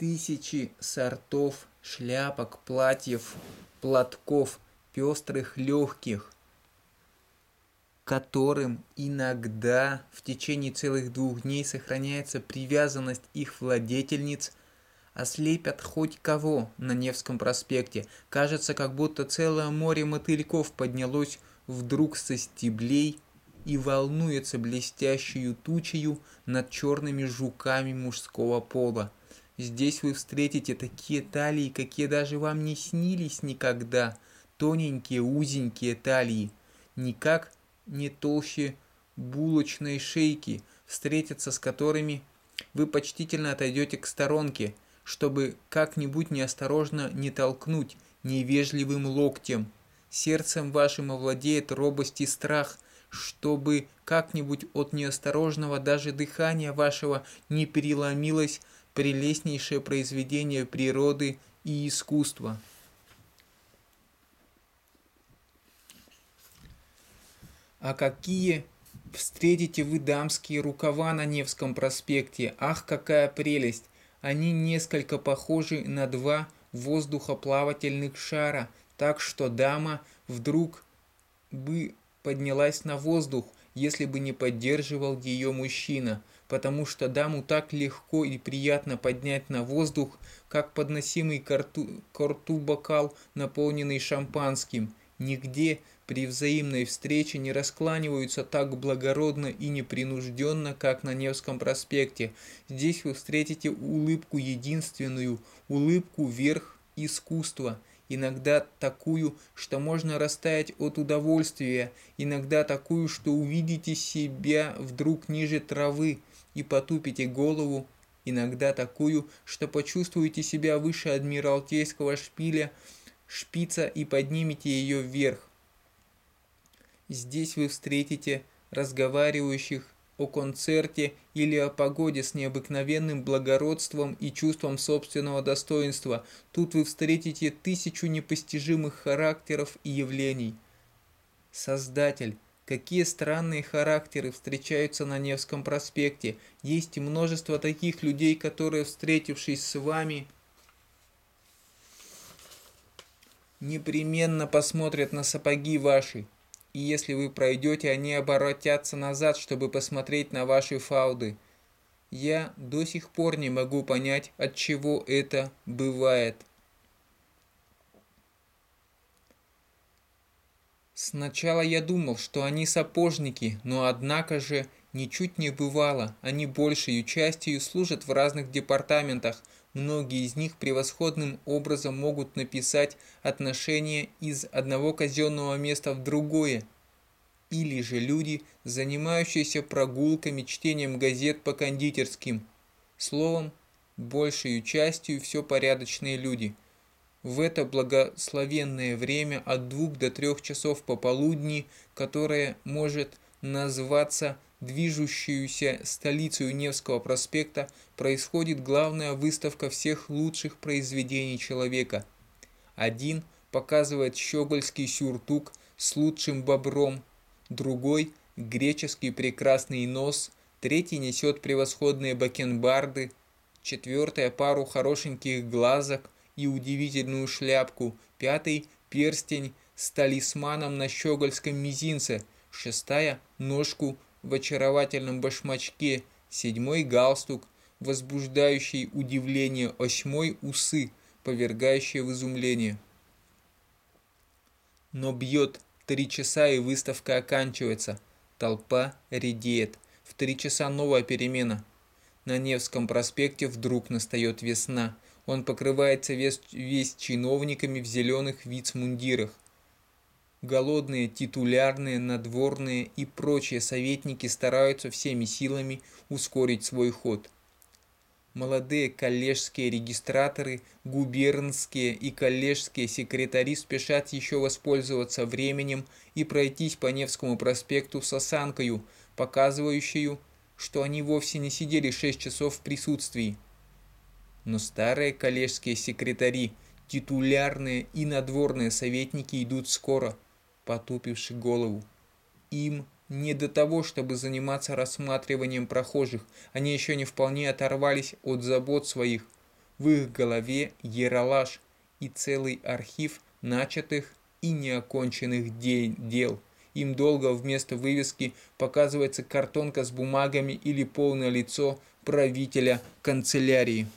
тысячи сортов шляпок, платьев, платков, пестрых, легких, которым иногда в течение целых двух дней сохраняется привязанность их владетельниц, ослепят хоть кого на Невском проспекте. Кажется, как будто целое море мотыльков поднялось вдруг со стеблей и волнуется блестящую тучею над черными жуками мужского пола – Здесь вы встретите такие талии, какие даже вам не снились никогда. Тоненькие, узенькие талии. Никак не толще булочной шейки, встретятся с которыми вы почтительно отойдете к сторонке, чтобы как-нибудь неосторожно не толкнуть невежливым локтем. Сердцем вашим овладеет робость и страх, чтобы как-нибудь от неосторожного даже дыхания вашего не переломилось прелестнейшее произведение природы и искусства. А какие встретите вы дамские рукава на Невском проспекте? Ах, какая прелесть! Они несколько похожи на два воздухоплавательных шара, так что дама вдруг бы поднялась на воздух, если бы не поддерживал ее мужчина – потому что даму так легко и приятно поднять на воздух, как подносимый к рту бокал, наполненный шампанским. Нигде при взаимной встрече не раскланиваются так благородно и непринужденно, как на Невском проспекте. Здесь вы встретите улыбку единственную, улыбку вверх искусства – иногда такую, что можно растаять от удовольствия, иногда такую, что увидите себя вдруг ниже травы, и потупите голову, иногда такую, что почувствуете себя выше адмиралтейского шпиля, шпица и поднимете ее вверх. Здесь вы встретите разговаривающих о концерте или о погоде с необыкновенным благородством и чувством собственного достоинства. Тут вы встретите тысячу непостижимых характеров и явлений. Создатель – какие странные характеры встречаются на Невском проспекте. Есть множество таких людей, которые, встретившись с вами, непременно посмотрят на сапоги ваши. И если вы пройдете, они оборотятся назад, чтобы посмотреть на ваши фауды. Я до сих пор не могу понять, от чего это бывает. Сначала я думал, что они сапожники, но однако же ничуть не бывало. Они большей частью служат в разных департаментах. Многие из них превосходным образом могут написать отношения из одного казенного места в другое. Или же люди, занимающиеся прогулками, чтением газет по кондитерским. Словом, большей частью все порядочные люди – в это благословенное время от двух до трех часов пополудни, которое может назваться движущуюся столицей Невского проспекта, происходит главная выставка всех лучших произведений человека. Один показывает щегольский сюртук с лучшим бобром, другой – греческий прекрасный нос, третий несет превосходные бакенбарды, четвертая – пару хорошеньких глазок – и удивительную шляпку, пятый – перстень с талисманом на щегольском мизинце, шестая – ножку в очаровательном башмачке, седьмой – галстук, возбуждающий удивление, восьмой – усы, повергающие в изумление. Но бьет три часа и выставка оканчивается. Толпа редеет. В три часа новая перемена. На Невском проспекте вдруг настает весна – он покрывается весь, весь чиновниками в зеленых вицмундирах. Голодные, титулярные, надворные и прочие советники стараются всеми силами ускорить свой ход. Молодые коллежские регистраторы, губернские и коллежские секретари спешат еще воспользоваться временем и пройтись по Невскому проспекту с осанкою, показывающую, что они вовсе не сидели 6 часов в присутствии. Но старые коллежские секретари, титулярные и надворные советники идут скоро, потупивши голову. Им не до того, чтобы заниматься рассматриванием прохожих, они еще не вполне оторвались от забот своих. В их голове ералаш и целый архив начатых и неоконченных дел. Им долго вместо вывески показывается картонка с бумагами или полное лицо правителя канцелярии.